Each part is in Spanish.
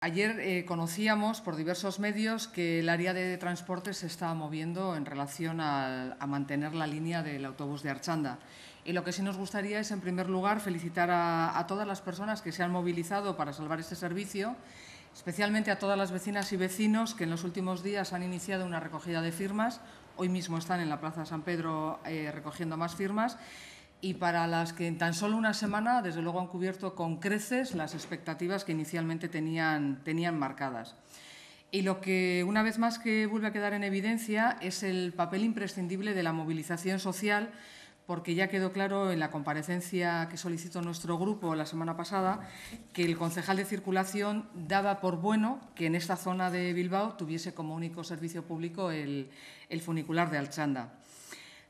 Ayer eh, conocíamos por diversos medios que el área de transporte se estaba moviendo en relación a, mantener la línea del autobús de Archanda. Y lo que sí nos gustaría es, en primer lugar, felicitar a, todas las personas que se han movilizado para salvar este servicio especialmente a todas las vecinas y vecinos que en los últimos días han iniciado una recogida de firmas. Hoy mismo están en la Plaza San Pedro eh, recogiendo más firmas y para las que en tan solo una semana, desde luego, han cubierto con creces las expectativas que inicialmente tenían, marcadas. Y lo que una vez más que vuelve a quedar en evidencia es el papel imprescindible de la movilización social, porque ya quedó claro en la comparecencia que solicitó nuestro grupo la semana pasada que el concejal de circulación daba por bueno que en esta zona de Bilbao tuviese como único servicio público el, el funicular de Alchanda.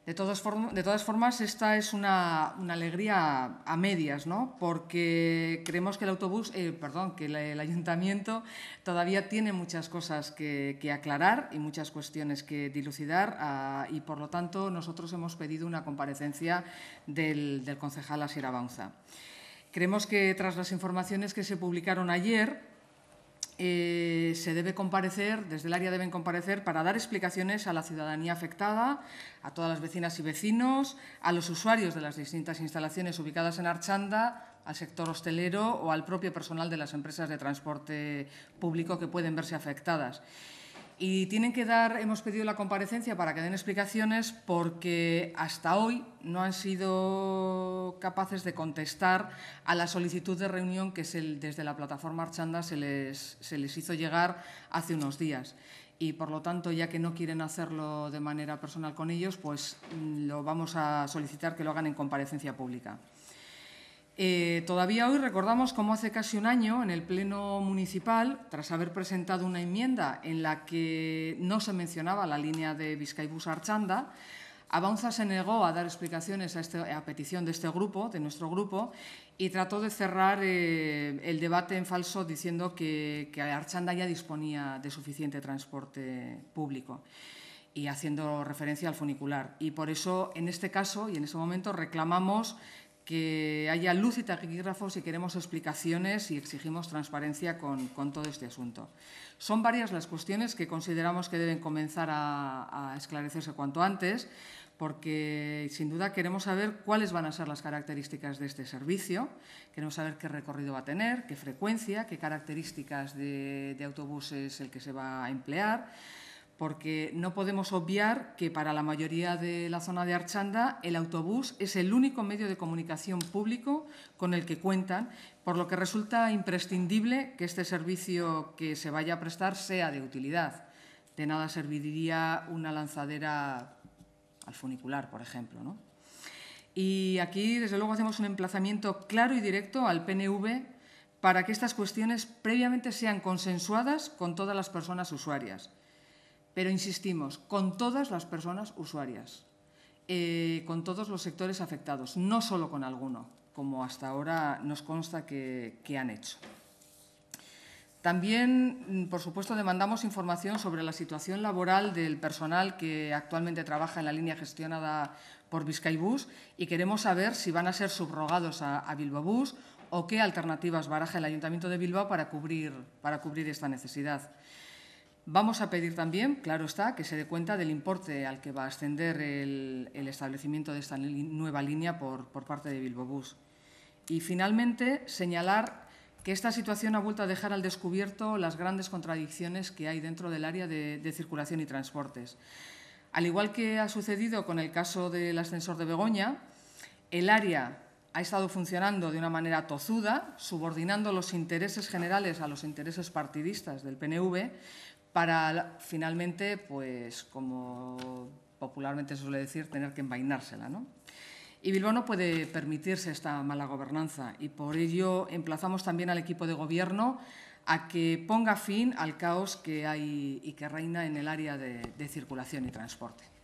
De todas, formas, esta es una, alegría a medias, ¿no? Porque creemos que el autobús, eh, perdón, que el, ayuntamiento todavía tiene muchas cosas que, aclarar y muchas cuestiones que dilucidar ah, y, por lo tanto, nosotros hemos pedido una comparecencia del, concejal Asier Abanza. Creemos que tras las informaciones que se publicaron ayer, eh, se debe comparecer, desde el área deben comparecer para dar explicaciones a la ciudadanía afectada, a todas las vecinas y vecinos, a los usuarios de las distintas instalaciones ubicadas en Archanda, al sector hostelero o al propio personal de las empresas de transporte público que pueden verse afectadas. Y tienen que dar, hemos pedido la comparecencia para que den explicaciones porque hasta hoy no han sido capaces de contestar a la solicitud de reunión que desde la plataforma Archanda se les, se les hizo llegar hace unos días. Y por lo tanto, ya que no quieren hacerlo de manera personal con ellos, pues mm, lo vamos a solicitar que lo hagan en comparecencia pública. Eh, todavía hoy recordamos cómo hace casi un año, en el Pleno Municipal, tras haber presentado una enmienda en la que no se mencionaba la línea de vizcaibus archanda Avanza se negó a dar explicaciones este, a, petición de este grupo, de nuestro grupo, y trató de cerrar eh, el debate en falso diciendo que, que Archanda ya disponía de suficiente transporte público y haciendo referencia al funicular. Y por eso, en este caso y en este momento, reclamamos que haya luz y taquígrafos y queremos explicaciones y exigimos transparencia con, todo este asunto. Son varias las cuestiones que consideramos que deben comenzar a, esclarecerse cuanto antes, porque sin duda queremos saber cuáles van a ser las características de este servicio, queremos saber qué recorrido va a tener, qué frecuencia, qué características de, de el que se va a emplear porque no podemos obviar que para la mayoría de la zona de Archanda el autobús es el único medio de comunicación público con el que cuentan, por lo que resulta imprescindible que este servicio que se vaya a prestar sea de utilidad. De nada serviría una lanzadera al funicular, por ejemplo. Y aquí, desde luego, hacemos un emplazamiento claro y directo al PNV para que estas cuestiones previamente sean consensuadas con todas las personas usuarias pero insistimos, con todas las personas usuarias, eh, con todos los sectores afectados, no solo con alguno, como hasta ahora nos consta que, han hecho. También, mm, por supuesto, demandamos información sobre la situación laboral del personal que actualmente trabaja en la línea gestionada por Vizcaibus y queremos saber si van a ser subrogados a, Bilbao Bus o qué alternativas baraja el Ayuntamiento de Bilbao para cubrir esta necesidad. Vamos a pedir también, claro está, que se dé cuenta del importe al que va a ascender el, establecimiento de esta nueva línea por, parte de Bus. Y, finalmente, señalar que esta situación ha vuelto a dejar al descubierto las grandes contradicciones que hay dentro del área de, de circulación y transportes. Al igual que ha sucedido con el caso del ascensor de Begoña, el área ha estado funcionando de una manera tozuda, subordinando los intereses generales a los intereses partidistas del PNV, para finalmente, pues como popularmente se suele decir, tener que envainársela. ¿no? Y Bilbao no puede permitirse esta mala gobernanza y por ello emplazamos también al equipo de gobierno a que ponga fin al caos que hay y que reina en el área de circulación y transporte.